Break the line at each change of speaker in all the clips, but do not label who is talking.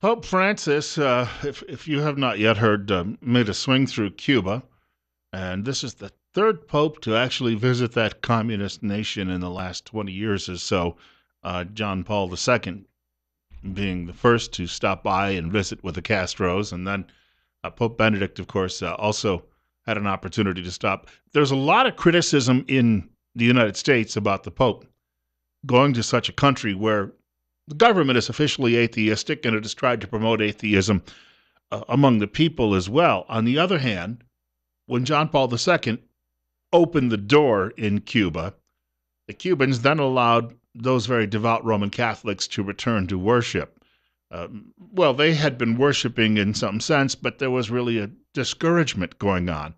Pope Francis, uh, if, if you have not yet heard, uh, made a swing through Cuba, and this is the third pope to actually visit that communist nation in the last 20 years or so, uh, John Paul II being the first to stop by and visit with the Castros, and then uh, Pope Benedict, of course, uh, also had an opportunity to stop. There's a lot of criticism in the United States about the Pope going to such a country where the government is officially atheistic and it has tried to promote atheism uh, among the people as well. On the other hand, when John Paul II opened the door in Cuba, the Cubans then allowed those very devout Roman Catholics to return to worship. Um, well, they had been worshiping in some sense, but there was really a discouragement going on.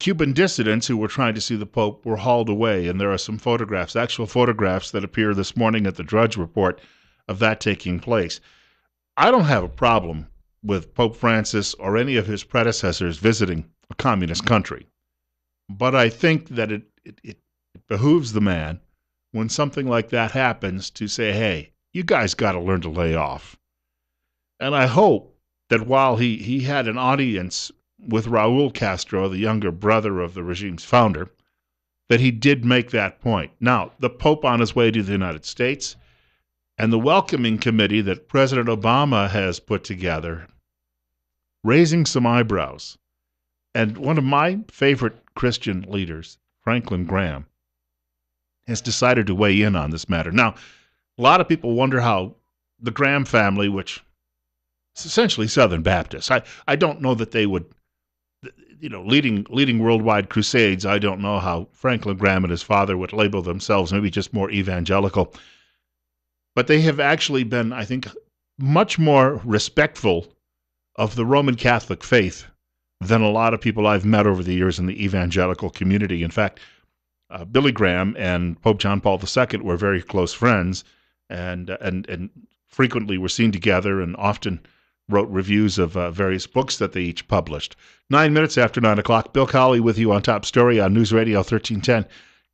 Cuban dissidents who were trying to see the Pope were hauled away, and there are some photographs, actual photographs that appear this morning at the Drudge Report of that taking place. I don't have a problem with Pope Francis or any of his predecessors visiting a communist country, but I think that it, it, it behooves the man when something like that happens to say, hey, you guys got to learn to lay off. And I hope that while he, he had an audience with Raul Castro, the younger brother of the regime's founder, that he did make that point. Now, the Pope on his way to the United States and the welcoming committee that President Obama has put together, raising some eyebrows. And one of my favorite Christian leaders, Franklin Graham, has decided to weigh in on this matter. Now, a lot of people wonder how the Graham family, which is essentially Southern Baptist, I, I don't know that they would you know, leading leading worldwide crusades. I don't know how Franklin Graham and his father would label themselves, maybe just more evangelical. But they have actually been, I think, much more respectful of the Roman Catholic faith than a lot of people I've met over the years in the evangelical community. In fact, uh, Billy Graham and Pope John Paul II were very close friends, and and and frequently were seen together, and often wrote reviews of uh, various books that they each published. Nine minutes after nine o'clock, Bill Colley with you on Top Story on News Radio 1310,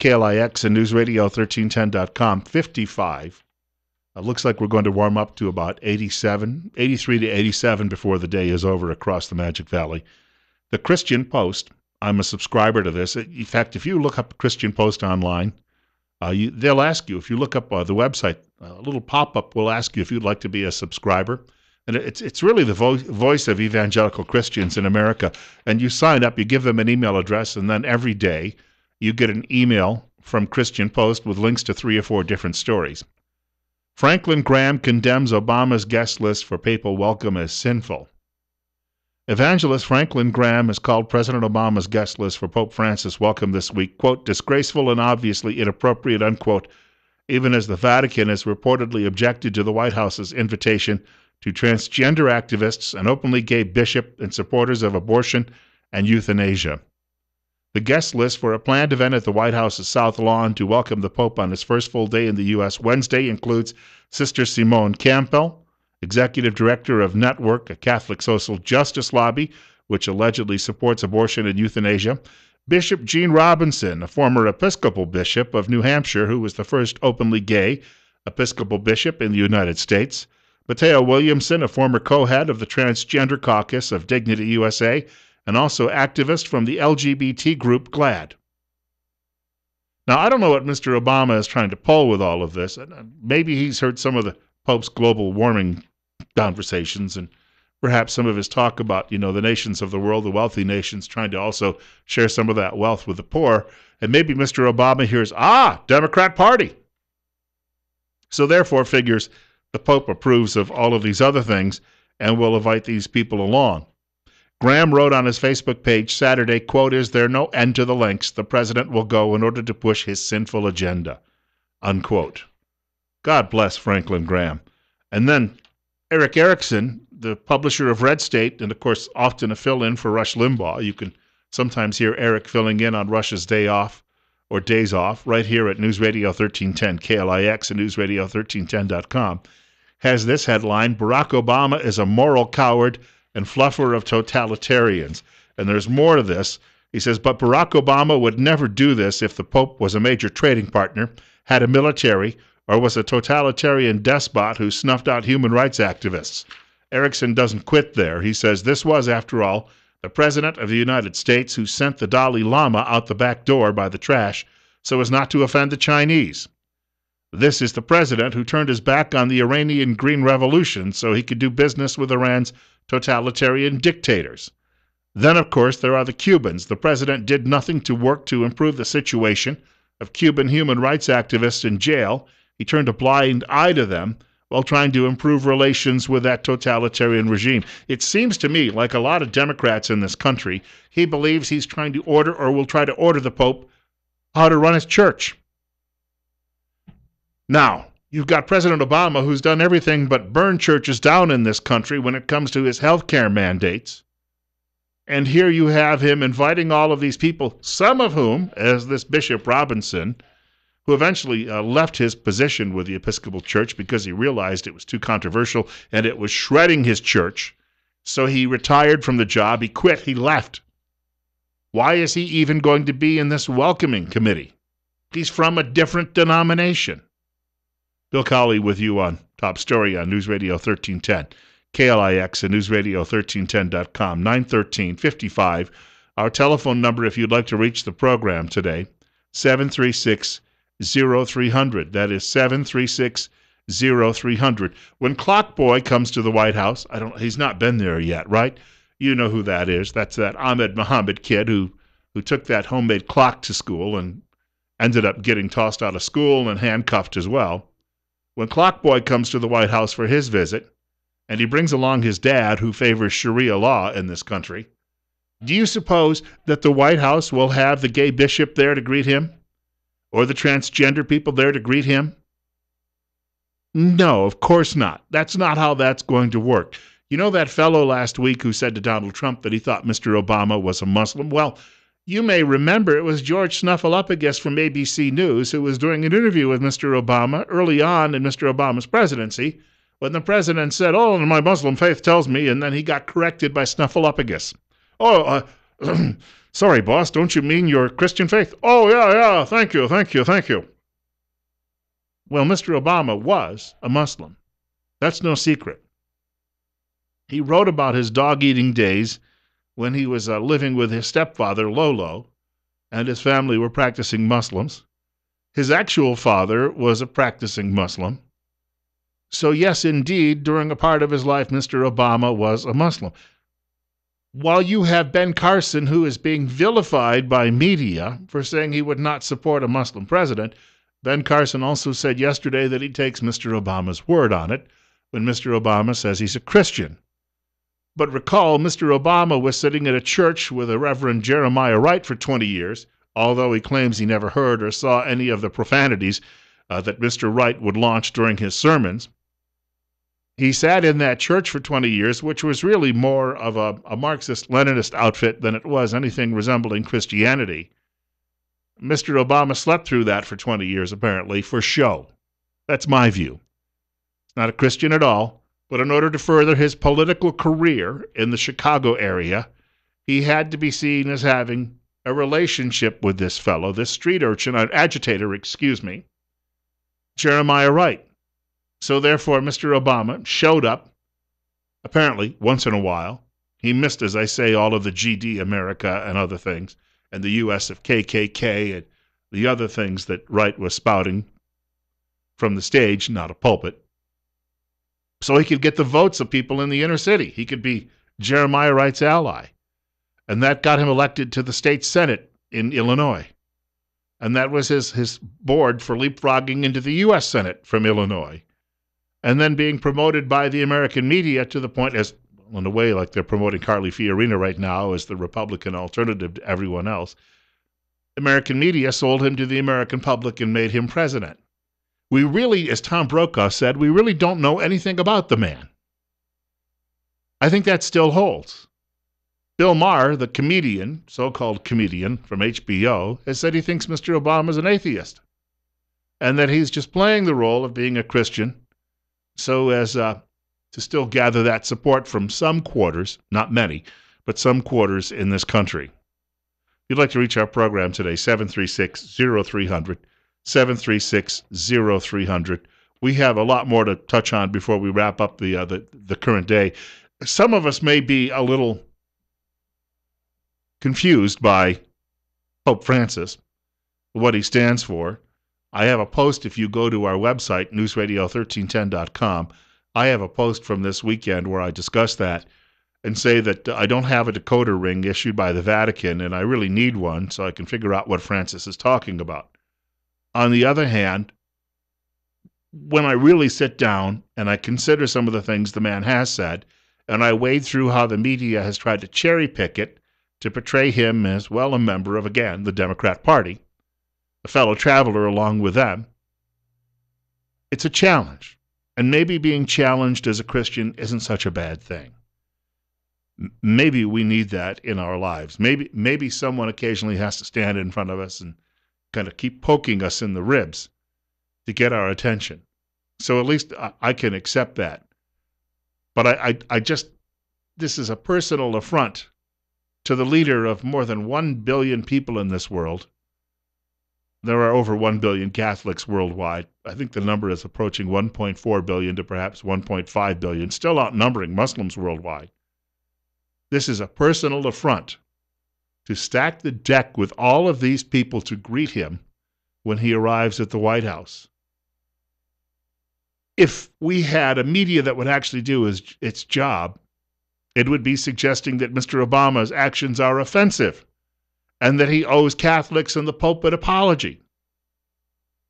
KLIX, and NewsRadio1310.com. 55. It uh, looks like we're going to warm up to about 87, 83 to 87 before the day is over across the Magic Valley. The Christian Post, I'm a subscriber to this. In fact, if you look up Christian Post online, uh, you, they'll ask you, if you look up uh, the website, a little pop up will ask you if you'd like to be a subscriber. And it's, it's really the vo- voice of evangelical Christians in America. And you sign up, you give them an email address, and then every day you get an email from Christian Post with links to three or four different stories. Franklin Graham condemns Obama's guest list for papal welcome as sinful. Evangelist Franklin Graham has called President Obama's guest list for Pope Francis' welcome this week, quote, disgraceful and obviously inappropriate, unquote, even as the Vatican has reportedly objected to the White House's invitation to transgender activists, an openly gay bishop, and supporters of abortion and euthanasia. The guest list for a planned event at the White House's South Lawn to welcome the Pope on his first full day in the U.S. Wednesday includes Sister Simone Campbell, Executive Director of Network, a Catholic social justice lobby which allegedly supports abortion and euthanasia, Bishop Gene Robinson, a former Episcopal bishop of New Hampshire who was the first openly gay Episcopal bishop in the United States, Mateo Williamson, a former co head of the Transgender Caucus of Dignity USA and also activist from the LGBT group GLAD. Now, I don't know what Mr. Obama is trying to pull with all of this. Uh, maybe he's heard some of the Pope's global warming conversations and perhaps some of his talk about, you know, the nations of the world, the wealthy nations, trying to also share some of that wealth with the poor. And maybe Mr. Obama hears, ah, Democrat Party. So therefore figures the Pope approves of all of these other things and will invite these people along. Graham wrote on his Facebook page Saturday, quote, is there no end to the lengths the president will go in order to push his sinful agenda, unquote. God bless Franklin Graham. And then Eric Erickson, the publisher of Red State, and of course often a fill-in for Rush Limbaugh. You can sometimes hear Eric filling in on Rush's day off or days off right here at News Radio 1310 KLIX and newsradio1310.com has this headline Barack Obama is a moral coward and fluffer of totalitarians. And there's more to this. He says, but Barack Obama would never do this if the Pope was a major trading partner, had a military, or was a totalitarian despot who snuffed out human rights activists. Erickson doesn't quit there. He says this was, after all, the President of the United States who sent the Dalai Lama out the back door by the trash so as not to offend the Chinese. This is the president who turned his back on the Iranian Green Revolution so he could do business with Iran's totalitarian dictators. Then, of course, there are the Cubans. The president did nothing to work to improve the situation of Cuban human rights activists in jail. He turned a blind eye to them while trying to improve relations with that totalitarian regime. It seems to me, like a lot of Democrats in this country, he believes he's trying to order or will try to order the Pope how to run his church. Now, you've got President Obama who's done everything but burn churches down in this country when it comes to his health care mandates. And here you have him inviting all of these people, some of whom, as this Bishop Robinson, who eventually uh, left his position with the Episcopal Church because he realized it was too controversial and it was shredding his church. So he retired from the job, he quit, he left. Why is he even going to be in this welcoming committee? He's from a different denomination. Bill Colley with you on Top Story on News Radio 1310, KLIX and newsradio1310.com, 913 55. Our telephone number, if you'd like to reach the program today, 736 0300. That is 736 0300. When Clock Boy comes to the White House, I don't, he's not been there yet, right? You know who that is. That's that Ahmed Mohammed kid who, who took that homemade clock to school and ended up getting tossed out of school and handcuffed as well. When Clockboy comes to the White House for his visit, and he brings along his dad, who favors Sharia law in this country, do you suppose that the White House will have the gay bishop there to greet him? Or the transgender people there to greet him? No, of course not. That's not how that's going to work. You know that fellow last week who said to Donald Trump that he thought Mr. Obama was a Muslim? Well, you may remember it was George Snuffleupagus from ABC News who was doing an interview with Mr. Obama early on in Mr. Obama's presidency when the president said, Oh, my Muslim faith tells me, and then he got corrected by Snuffleupagus. Oh, uh, sorry, boss, don't you mean your Christian faith? Oh, yeah, yeah, thank you, thank you, thank you. Well, Mr. Obama was a Muslim. That's no secret. He wrote about his dog eating days when he was uh, living with his stepfather, Lolo, and his family were practicing Muslims. His actual father was a practicing Muslim. So, yes, indeed, during a part of his life, Mr. Obama was a Muslim. While you have Ben Carson, who is being vilified by media for saying he would not support a Muslim president, Ben Carson also said yesterday that he takes Mr. Obama's word on it when Mr. Obama says he's a Christian. But recall, Mr. Obama was sitting at a church with a Reverend Jeremiah Wright for 20 years, although he claims he never heard or saw any of the profanities uh, that Mr. Wright would launch during his sermons. He sat in that church for 20 years, which was really more of a, a Marxist Leninist outfit than it was anything resembling Christianity. Mr. Obama slept through that for 20 years, apparently, for show. That's my view. Not a Christian at all. But in order to further his political career in the Chicago area, he had to be seen as having a relationship with this fellow, this street urchin, an agitator, excuse me, Jeremiah Wright. So therefore, Mr. Obama showed up, apparently once in a while. He missed, as I say, all of the GD America and other things, and the US of KKK and the other things that Wright was spouting from the stage, not a pulpit so he could get the votes of people in the inner city. He could be Jeremiah Wright's ally. And that got him elected to the state senate in Illinois. And that was his, his board for leapfrogging into the U.S. Senate from Illinois. And then being promoted by the American media to the point as, in a way, like they're promoting Carly Fiorina right now as the Republican alternative to everyone else. American media sold him to the American public and made him president we really, as Tom Brokaw said, we really don't know anything about the man. I think that still holds. Bill Maher, the comedian, so called comedian from HBO, has said he thinks Mr. Obama is an atheist and that he's just playing the role of being a Christian so as uh, to still gather that support from some quarters, not many, but some quarters in this country. If you'd like to reach our program today, 736 0300. 736 0300. We have a lot more to touch on before we wrap up the, uh, the, the current day. Some of us may be a little confused by Pope Francis, what he stands for. I have a post if you go to our website, newsradio1310.com. I have a post from this weekend where I discuss that and say that I don't have a decoder ring issued by the Vatican and I really need one so I can figure out what Francis is talking about. On the other hand, when I really sit down and I consider some of the things the man has said, and I wade through how the media has tried to cherry pick it to portray him as, well, a member of, again, the Democrat Party, a fellow traveler along with them, it's a challenge. And maybe being challenged as a Christian isn't such a bad thing. Maybe we need that in our lives. Maybe, maybe someone occasionally has to stand in front of us and Kind to keep poking us in the ribs to get our attention. So at least I, I can accept that. But I, I, I just, this is a personal affront to the leader of more than 1 billion people in this world. There are over 1 billion Catholics worldwide. I think the number is approaching 1.4 billion to perhaps 1.5 billion, still outnumbering Muslims worldwide. This is a personal affront to stack the deck with all of these people to greet him when he arrives at the White House. If we had a media that would actually do his, its job, it would be suggesting that Mr. Obama's actions are offensive and that he owes Catholics and the Pope an apology.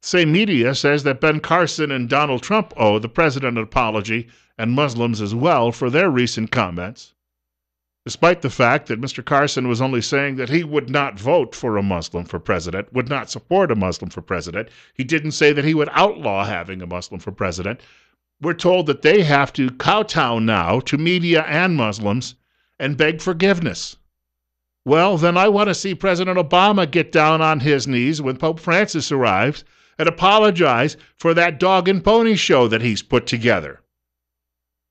Same media says that Ben Carson and Donald Trump owe the president an apology and Muslims as well for their recent comments despite the fact that Mr. Carson was only saying that he would not vote for a Muslim for president, would not support a Muslim for president. He didn't say that he would outlaw having a Muslim for president. We're told that they have to kowtow now to media and Muslims and beg forgiveness. Well, then I want to see President Obama get down on his knees when Pope Francis arrives and apologize for that dog and pony show that he's put together.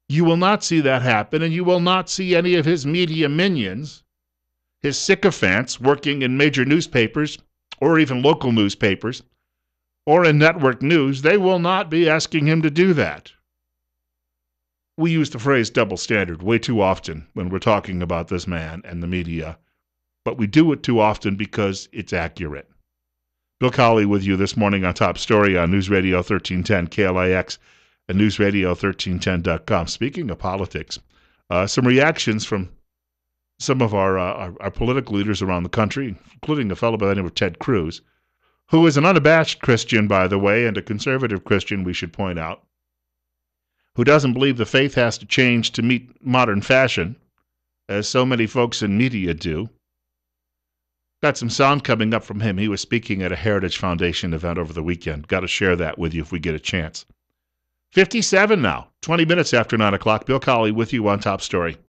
You will not see that happen, and you will not see any of his media minions, his sycophants working in major newspapers or even local newspapers or in network news. They will not be asking him to do that. We use the phrase double standard way too often when we're talking about this man and the media, but we do it too often because it's accurate. Bill Colley with you this morning on Top Story on News Radio 1310 KLIX and newsradio1310.com. Speaking of politics, uh, some reactions from some of our, uh, our, our political leaders around the country, including a fellow by the name of Ted Cruz, who is an unabashed Christian, by the way, and a conservative Christian, we should point out, who doesn't believe the faith has to change to meet modern fashion, as so many folks in media do. Got some sound coming up from him. He was speaking at a Heritage Foundation event over the weekend. Got to share that with you if we get a chance. 57 now, 20 minutes after 9 o'clock. Bill Colley with you on Top Story.